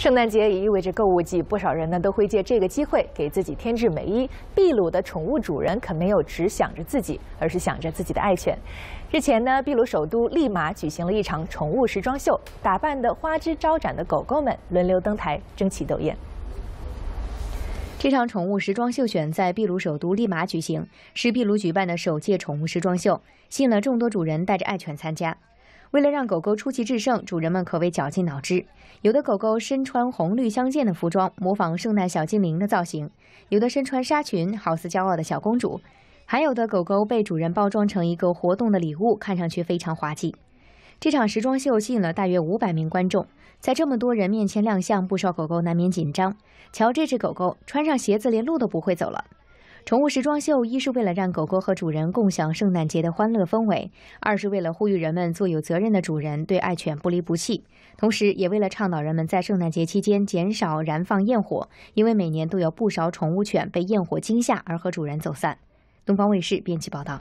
圣诞节也意味着购物季，不少人呢都会借这个机会给自己添置美衣。秘鲁的宠物主人可没有只想着自己，而是想着自己的爱犬。日前呢，秘鲁首都利马举行了一场宠物时装秀，打扮的花枝招展的狗狗们轮流登台争奇斗艳。这场宠物时装秀选在秘鲁首都利马举行，是秘鲁举办的首届宠物时装秀，吸引了众多主人带着爱犬参加。为了让狗狗出奇制胜，主人们可谓绞尽脑汁。有的狗狗身穿红绿相间的服装，模仿圣诞小精灵的造型；有的身穿纱裙，好似骄傲的小公主；还有的狗狗被主人包装成一个活动的礼物，看上去非常滑稽。这场时装秀吸引了大约五百名观众，在这么多人面前亮相，不少狗狗难免紧张。瞧，这只狗狗穿上鞋子，连路都不会走了。宠物时装秀一是为了让狗狗和主人共享圣诞节的欢乐氛围，二是为了呼吁人们做有责任的主人，对爱犬不离不弃，同时也为了倡导人们在圣诞节期间减少燃放焰火，因为每年都有不少宠物犬被焰火惊吓而和主人走散。东方卫视编辑报道。